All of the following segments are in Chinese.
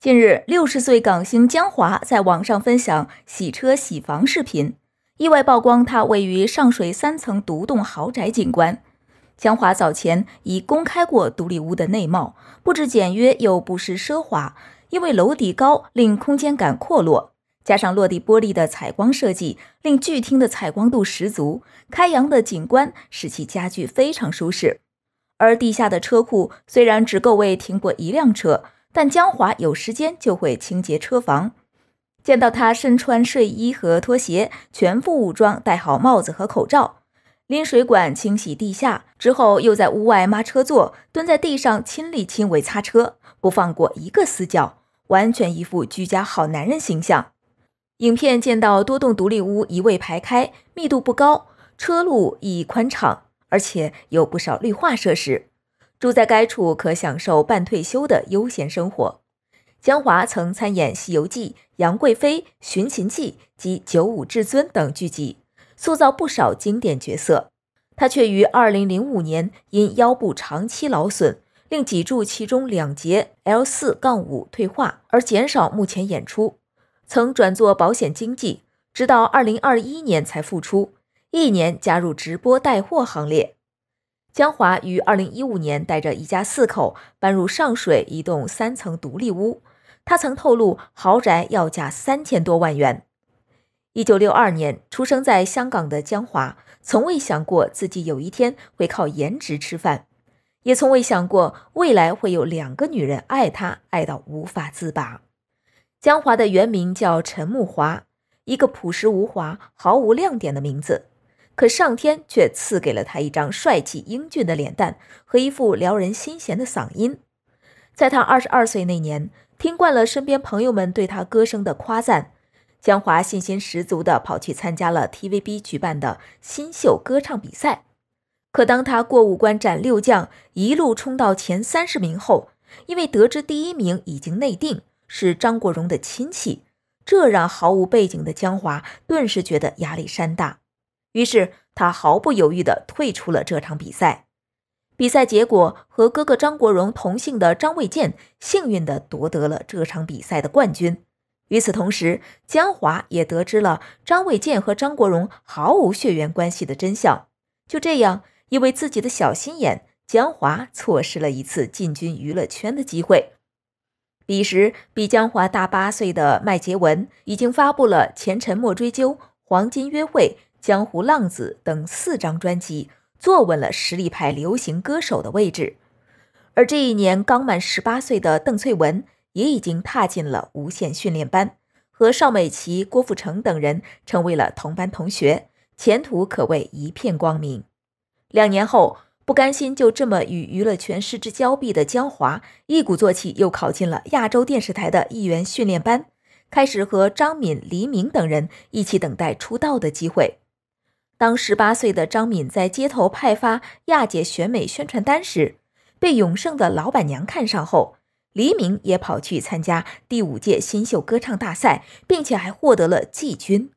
近日，六十岁港星江华在网上分享洗车洗房视频，意外曝光他位于上水三层独栋豪宅景观。江华早前已公开过独立屋的内貌，布置简约又不失奢华。因为楼底高，令空间感阔落，加上落地玻璃的采光设计，令巨厅的采光度十足。开阳的景观使其家具非常舒适。而地下的车库虽然只够位停过一辆车。但江华有时间就会清洁车房，见到他身穿睡衣和拖鞋，全副武装，戴好帽子和口罩，拎水管清洗地下，之后又在屋外抹车座，蹲在地上亲力亲为擦车，不放过一个死角，完全一副居家好男人形象。影片见到多栋独立屋一位排开，密度不高，车路亦宽敞，而且有不少绿化设施。住在该处可享受半退休的悠闲生活。江华曾参演《西游记》《杨贵妃》《寻秦记》及《九五至尊》等剧集，塑造不少经典角色。他却于2005年因腰部长期劳损，令脊柱其中两节 L4 杠五退化而减少目前演出。曾转做保险经纪，直到2021年才复出，一年加入直播带货行列。江华于二零一五年带着一家四口搬入上水一栋三层独立屋。他曾透露，豪宅要价三千多万元。一九六二年出生在香港的江华，从未想过自己有一天会靠颜值吃饭，也从未想过未来会有两个女人爱他，爱到无法自拔。江华的原名叫陈木华，一个朴实无华、毫无亮点的名字。可上天却赐给了他一张帅气英俊的脸蛋和一副撩人心弦的嗓音。在他二十二岁那年，听惯了身边朋友们对他歌声的夸赞，江华信心十足的跑去参加了 TVB 举办的新秀歌唱比赛。可当他过五关斩六将，一路冲到前三十名后，因为得知第一名已经内定是张国荣的亲戚，这让毫无背景的江华顿时觉得压力山大。于是他毫不犹豫地退出了这场比赛。比赛结果和哥哥张国荣同姓的张卫健幸运地夺得了这场比赛的冠军。与此同时，江华也得知了张卫健和张国荣毫无血缘关系的真相。就这样，因为自己的小心眼，江华错失了一次进军娱乐圈的机会。彼时，比江华大八岁的麦洁文已经发布了《前尘莫追究》《黄金约会》。《江湖浪子》等四张专辑坐稳了实力派流行歌手的位置，而这一年刚满十八岁的邓萃雯也已经踏进了无线训练班，和邵美琪、郭富城等人成为了同班同学，前途可谓一片光明。两年后，不甘心就这么与娱乐圈失之交臂的江华，一鼓作气又考进了亚洲电视台的艺员训练班，开始和张敏、黎明等人一起等待出道的机会。当十八岁的张敏在街头派发亚姐选美宣传单时，被永盛的老板娘看上后，黎明也跑去参加第五届新秀歌唱大赛，并且还获得了季军。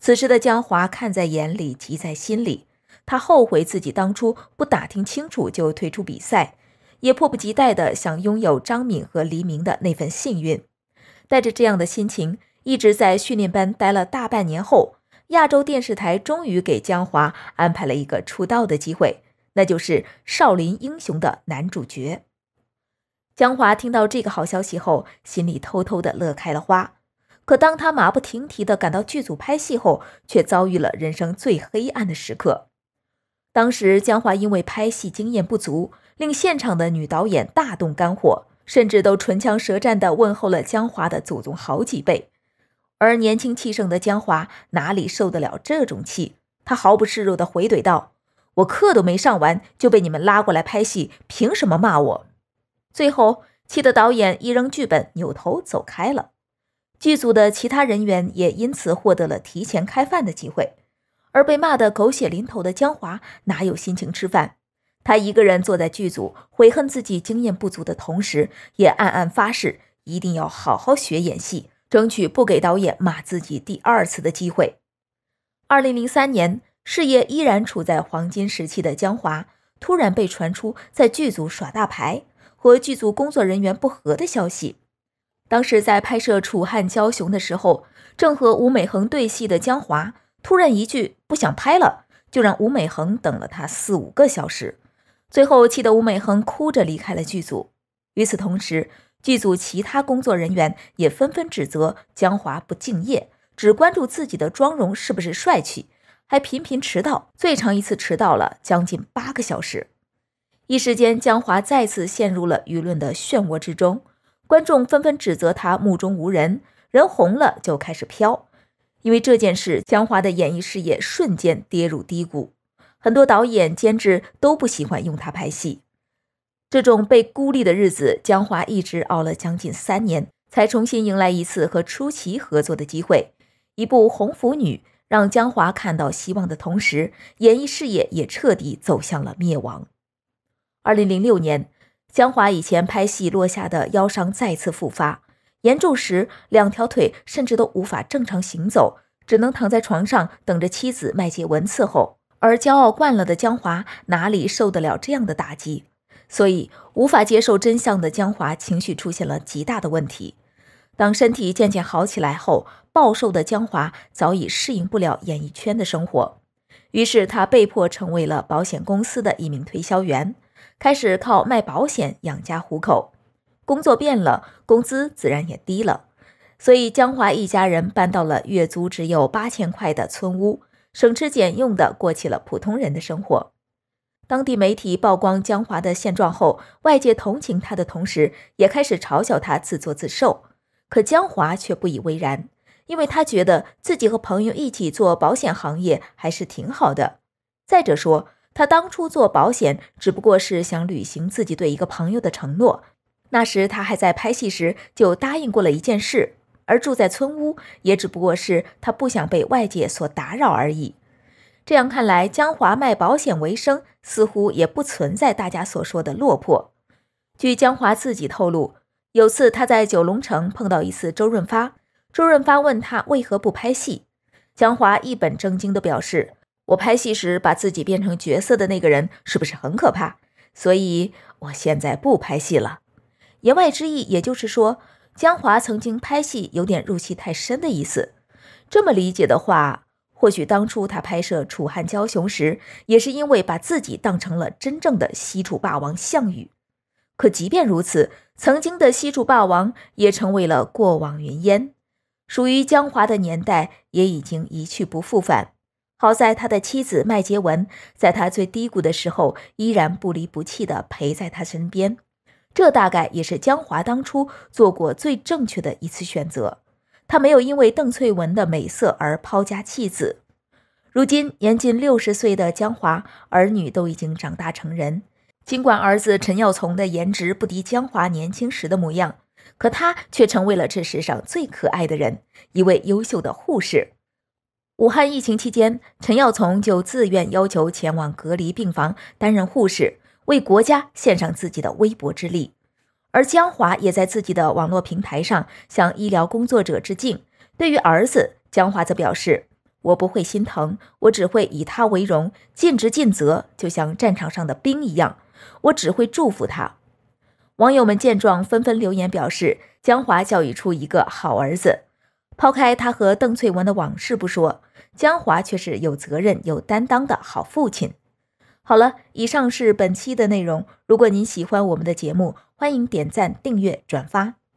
此时的江华看在眼里，急在心里，他后悔自己当初不打听清楚就退出比赛，也迫不及待地想拥有张敏和黎明的那份幸运。带着这样的心情，一直在训练班待了大半年后。亚洲电视台终于给江华安排了一个出道的机会，那就是《少林英雄》的男主角。江华听到这个好消息后，心里偷偷的乐开了花。可当他马不停蹄的赶到剧组拍戏后，却遭遇了人生最黑暗的时刻。当时江华因为拍戏经验不足，令现场的女导演大动肝火，甚至都唇枪舌战的问候了江华的祖宗好几辈。而年轻气盛的江华哪里受得了这种气？他毫不示弱地回怼道：“我课都没上完就被你们拉过来拍戏，凭什么骂我？”最后气得导演一扔剧本，扭头走开了。剧组的其他人员也因此获得了提前开饭的机会。而被骂得狗血淋头的江华哪有心情吃饭？他一个人坐在剧组，悔恨自己经验不足的同时，也暗暗发誓一定要好好学演戏。争取不给导演骂自己第二次的机会。二零零三年，事业依然处在黄金时期的江华，突然被传出在剧组耍大牌和剧组工作人员不和的消息。当时在拍摄《楚汉交雄》的时候，正和吴美恒对戏的江华，突然一句不想拍了，就让吴美恒等了他四五个小时，最后气得吴美恒哭着离开了剧组。与此同时，剧组其他工作人员也纷纷指责江华不敬业，只关注自己的妆容是不是帅气，还频频迟到，最长一次迟到了将近八个小时。一时间，江华再次陷入了舆论的漩涡之中，观众纷纷指责他目中无人，人红了就开始飘。因为这件事，江华的演艺事业瞬间跌入低谷，很多导演、监制都不喜欢用他拍戏。这种被孤立的日子，江华一直熬了将近三年，才重新迎来一次和初琪合作的机会。一部《红拂女》让江华看到希望的同时，演艺事业也彻底走向了灭亡。二零零六年，江华以前拍戏落下的腰伤再次复发，严重时两条腿甚至都无法正常行走，只能躺在床上等着妻子麦洁文伺候。而骄傲惯了的江华哪里受得了这样的打击？所以，无法接受真相的江华情绪出现了极大的问题。当身体渐渐好起来后，暴瘦的江华早已适应不了演艺圈的生活，于是他被迫成为了保险公司的一名推销员，开始靠卖保险养家糊口。工作变了，工资自然也低了，所以江华一家人搬到了月租只有八千块的村屋，省吃俭用的过起了普通人的生活。当地媒体曝光江华的现状后，外界同情他的同时，也开始嘲笑他自作自受。可江华却不以为然，因为他觉得自己和朋友一起做保险行业还是挺好的。再者说，他当初做保险只不过是想履行自己对一个朋友的承诺。那时他还在拍戏时就答应过了一件事，而住在村屋也只不过是他不想被外界所打扰而已。这样看来，江华卖保险为生，似乎也不存在大家所说的落魄。据江华自己透露，有次他在九龙城碰到一次周润发，周润发问他为何不拍戏，江华一本正经地表示：“我拍戏时把自己变成角色的那个人，是不是很可怕？所以我现在不拍戏了。”言外之意，也就是说，江华曾经拍戏有点入戏太深的意思。这么理解的话。或许当初他拍摄《楚汉交雄》时，也是因为把自己当成了真正的西楚霸王项羽。可即便如此，曾经的西楚霸王也成为了过往云烟，属于江华的年代也已经一去不复返。好在他的妻子麦洁文，在他最低谷的时候依然不离不弃地陪在他身边，这大概也是江华当初做过最正确的一次选择。他没有因为邓萃雯的美色而抛家弃子。如今年近六十岁的江华，儿女都已经长大成人。尽管儿子陈耀从的颜值不敌江华年轻时的模样，可他却成为了这世上最可爱的人——一位优秀的护士。武汉疫情期间，陈耀从就自愿要求前往隔离病房担任护士，为国家献上自己的微薄之力。而江华也在自己的网络平台上向医疗工作者致敬。对于儿子，江华则表示：“我不会心疼，我只会以他为荣，尽职尽责，就像战场上的兵一样。我只会祝福他。”网友们见状纷纷留言表示：“江华教育出一个好儿子。”抛开他和邓萃雯的往事不说，江华却是有责任、有担当的好父亲。好了，以上是本期的内容。如果您喜欢我们的节目，欢迎点赞、订阅、转发。